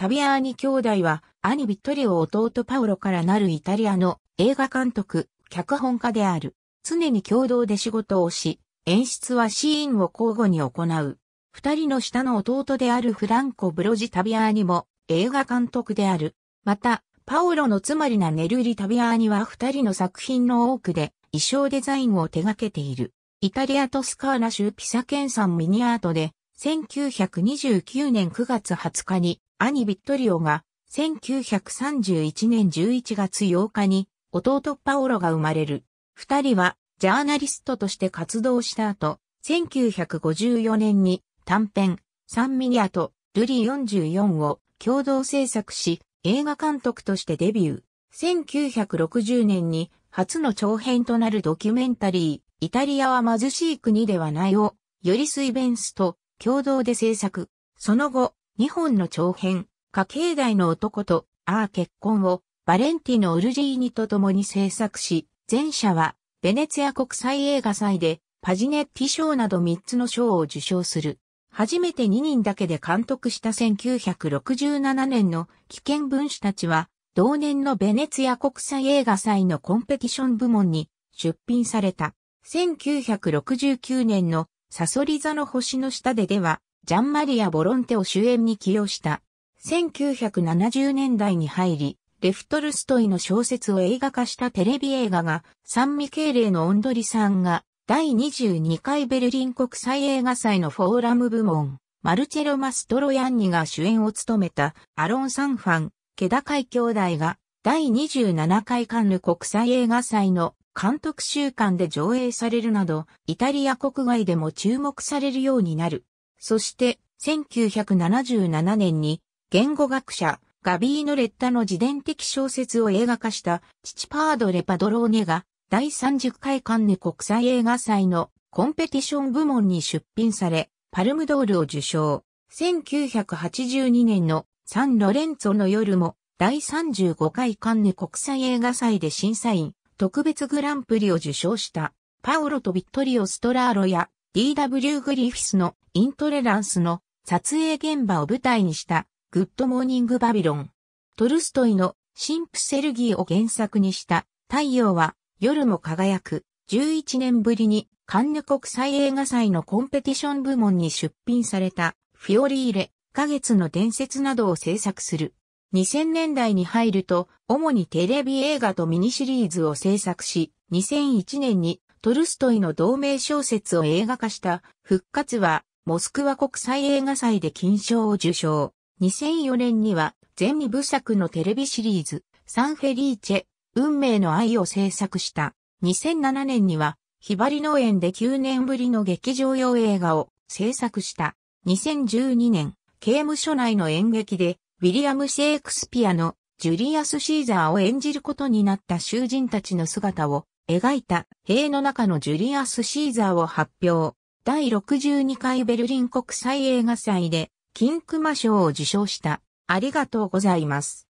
タビアーニ兄弟は、兄ビットリオ弟パウロからなるイタリアの映画監督、脚本家である。常に共同で仕事をし、演出はシーンを交互に行う。二人の下の弟であるフランコ・ブロジ・タビアーニも映画監督である。また、パオロのつまりなネルリ・タビアーニは二人の作品の多くで衣装デザインを手掛けている。イタリアトスカーナ州ピサ県産ミニアートで1929年9月20日に兄ビットリオが1931年11月8日に弟パオロが生まれる。二人はジャーナリストとして活動した後、1954年に短編サンミニアとルリ44を共同制作し、映画監督としてデビュー。1960年に初の長編となるドキュメンタリー、イタリアは貧しい国ではないを、よりスイベンスと共同で制作。その後、日本の長編、家計代の男と、ああ結婚を、バレンティのウルジーニと共に制作し、前者は、ベネツィア国際映画祭で、パジネッティ賞など3つの賞を受賞する。初めて2人だけで監督した1967年の危険分子たちは、同年のベネツィア国際映画祭のコンペティション部門に出品された。1969年のサソリ座の星の下ででは、ジャンマリア・ボロンテを主演に起用した。1970年代に入り、レフトルストイの小説を映画化したテレビ映画が、サンミケーレイのオンドリさんが、第22回ベルリン国際映画祭のフォーラム部門、マルチェロ・マストロヤンニが主演を務めた、アロン・サンファン、ケダカイ兄弟が、第27回カンヌ国際映画祭の監督週間で上映されるなど、イタリア国外でも注目されるようになる。そして、1977年に、言語学者、ガビーノ・レッタの自伝的小説を映画化した、父パード・レ・パドローネが、第30回カンヌ国際映画祭のコンペティション部門に出品され、パルムドールを受賞。1982年のサン・ロレンツォの夜も、第35回カンヌ国際映画祭で審査員、特別グランプリを受賞した、パオロとビットリオ・ストラーロや、D.W. グリフィスのイントレランスの撮影現場を舞台にしたグッドモーニングバビロン。トルストイのシンプセルギーを原作にした太陽は夜も輝く11年ぶりにカンヌ国際映画祭のコンペティション部門に出品されたフィオリーレ、花月の伝説などを制作する。2000年代に入ると主にテレビ映画とミニシリーズを制作し、2001年にトルストイの同名小説を映画化した復活はモスクワ国際映画祭で金賞を受賞。2004年には全2部作のテレビシリーズサンフェリーチェ運命の愛を制作した。2007年にはひばり農園で9年ぶりの劇場用映画を制作した。2012年、刑務所内の演劇で、ウィリアム・シェイクスピアのジュリアス・シーザーを演じることになった囚人たちの姿を描いた塀の中のジュリアス・シーザーを発表。第62回ベルリン国際映画祭で金熊賞を受賞した。ありがとうございます。